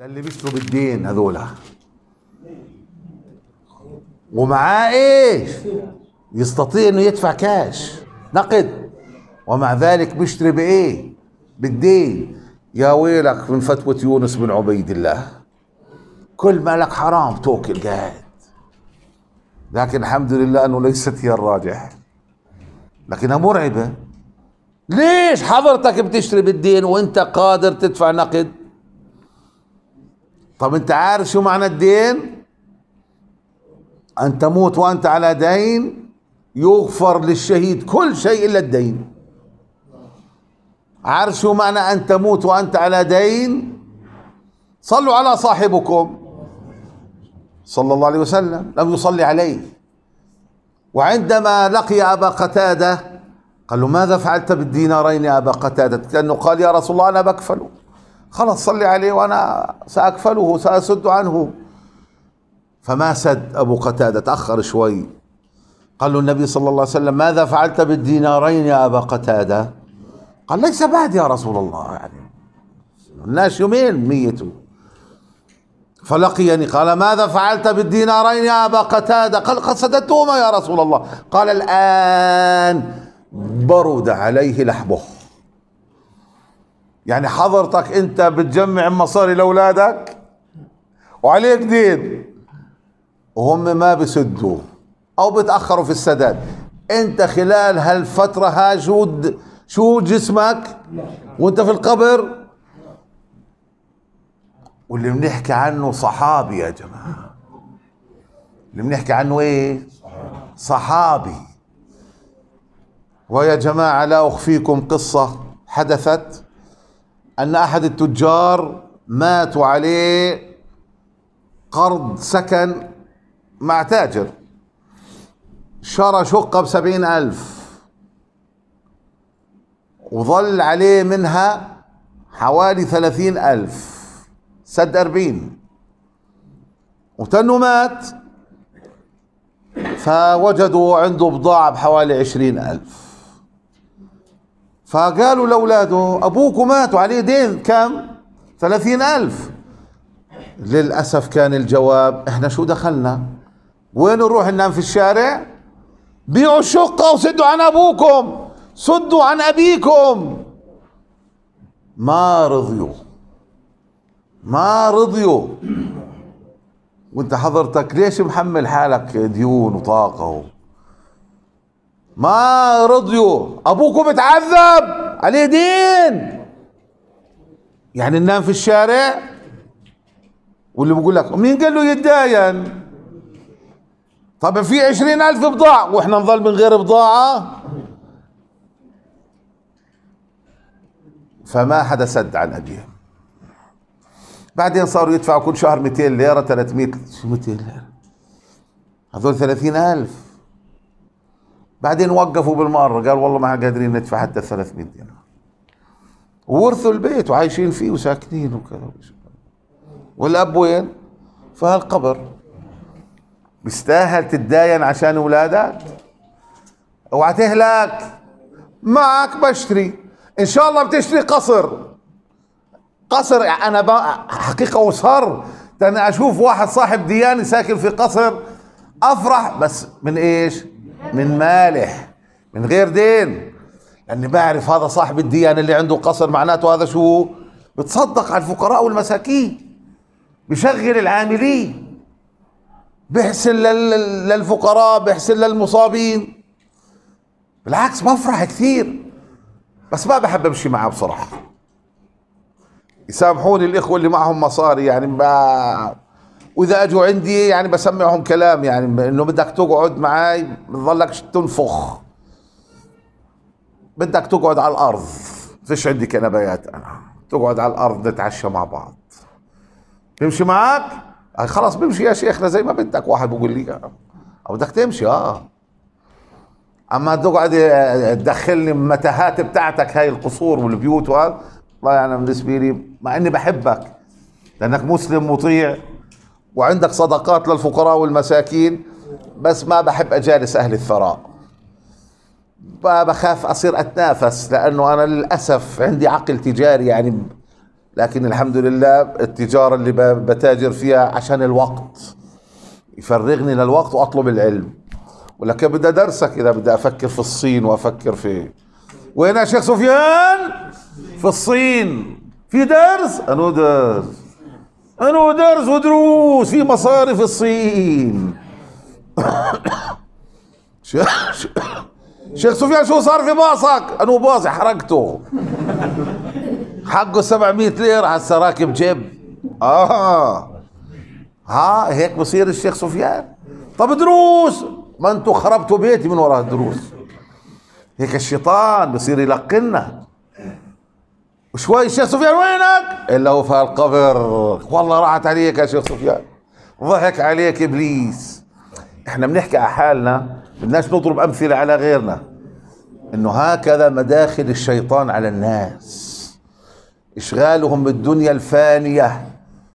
للي اللي بالدين هذولا ومعاه ايش؟ يستطيع انه يدفع كاش نقد ومع ذلك بيشتري بايه بالدين يا ويلك من فتوة يونس بن عبيد الله كل مالك حرام توكل قاعد لكن الحمد لله انه ليست هي الراجح لكنها مرعبه ليش حضرتك بتشتري بالدين وانت قادر تدفع نقد طب انت عارف شو معنى الدين ان تموت وانت على دين يغفر للشهيد كل شيء الا الدين عارف شو معنى ان تموت وانت على دين صلوا على صاحبكم صلى الله عليه وسلم لم يصلي عليه وعندما لقي ابا قتاده قال له ماذا فعلت بالدينارين يا ابا قتاده لانه قال يا رسول الله انا بكفله خلاص صلي عليه وأنا سأكفله سأسد عنه فما سد أبو قتادة تأخر شوي قال له النبي صلى الله عليه وسلم ماذا فعلت بالدينارين يا أبا قتادة قال ليس بعد يا رسول الله يعني الناس يومين ميتوا فلقيني قال ماذا فعلت بالدينارين يا أبا قتادة قال قد سددتهما يا رسول الله قال الآن برد عليه لحبه يعني حضرتك انت بتجمع مصاري لاولادك وعليك دين وهم ما بسدوا او بتاخروا في السداد انت خلال هالفتره ها شو شو جسمك وانت في القبر واللي بنحكي عنه صحابي يا جماعه اللي بنحكي عنه ايه صحابي ويا جماعه لا اخفيكم قصه حدثت أن أحد التجار ماتوا عليه قرض سكن مع تاجر شرى شقة بسبعين ألف وظل عليه منها حوالي ثلاثين ألف سد أربعين وتنو مات فوجدوا عنده بضاعة بحوالي عشرين ألف فقالوا لأولاده أبوك مات وعليه دين كم ثلاثين ألف للأسف كان الجواب إحنا شو دخلنا وين نروح ننام في الشارع بيعوا الشقة وسدوا عن أبوكم سدوا عن أبيكم ما رضيوا ما رضيوا وانت حضرتك ليش محمل حالك ديون وطاقة ما رضيوا ابوكم اتعذب عليه دين يعني ننام في الشارع واللي بقول لك مين قال له يتداين طب في عشرين ألف بضاعة وإحنا نظل من غير بضاعة فما حدا سد عن أبيه بعدين صاروا يدفعوا كل شهر 200 ليرة 300 شو 200 ليرة هذول 30000 بعدين وقفوا بالمره قال والله ما قادرين ندفع حتى 300 دينار وورثوا البيت وعايشين فيه وساكنين وكذا والاب وين؟ في هالقبر مستاهل تتداين عشان اولادك؟ اوعى تهلك معك بشتري ان شاء الله بتشتري قصر قصر انا حقيقه وصار لاني اشوف واحد صاحب ديانه ساكن في قصر افرح بس من ايش؟ من مالح من غير دين لاني بعرف هذا صاحب الديانه اللي عنده قصر معناته هذا شو بتصدق على الفقراء والمساكين بشغل العاملين لل... للفقراء بحسن للمصابين بالعكس بفرح كثير بس ما بحب امشي معاه بصراحه يسامحوني الاخوه اللي معهم مصاري يعني ما واذا اجوا عندي يعني بسمعهم كلام يعني انه بدك تقعد معي بتضلك تنفخ بدك تقعد على الارض فيش عندي كنبيات انا تقعد على الارض نتعشى مع بعض بيمشي معك خلاص بيمشي يا شيخنا زي ما بدك واحد بقول لي آه. او بدك تمشي اه اما تقعد آه، آه، تدخلني متاهات بتاعتك هاي القصور والبيوت وهذا والله انا يعني بالنسبه لي مع اني بحبك لانك مسلم مطيع وعندك صدقات للفقراء والمساكين بس ما بحب اجالس اهل الثراء ما بخاف اصير اتنافس لانه انا للاسف عندي عقل تجاري يعني لكن الحمد لله التجاره اللي بتاجر فيها عشان الوقت يفرغني للوقت واطلب العلم ولكن بدي درسك اذا بدي افكر في الصين وافكر في وين يا شيخ سفيان في الصين في درس انو درس أنا ودرس ودروس في مصارف الصين شيخ سفيان شو صار في باصك؟ أنا باصي حرقته حقه 700 ليرة هسه راكب جيب آه ها هيك بصير الشيخ سفيان طب دروس ما انتو خربتوا بيتي من وراء الدروس هيك الشيطان بصير يلقنا وشوي الشيخ سفيان وينك؟ الا هو في القبر والله راحت عليك يا شيخ سفيان ضحك عليك ابليس احنا بنحكي على حالنا بدناش نضرب امثله على غيرنا انه هكذا مداخل الشيطان على الناس اشغالهم بالدنيا الفانيه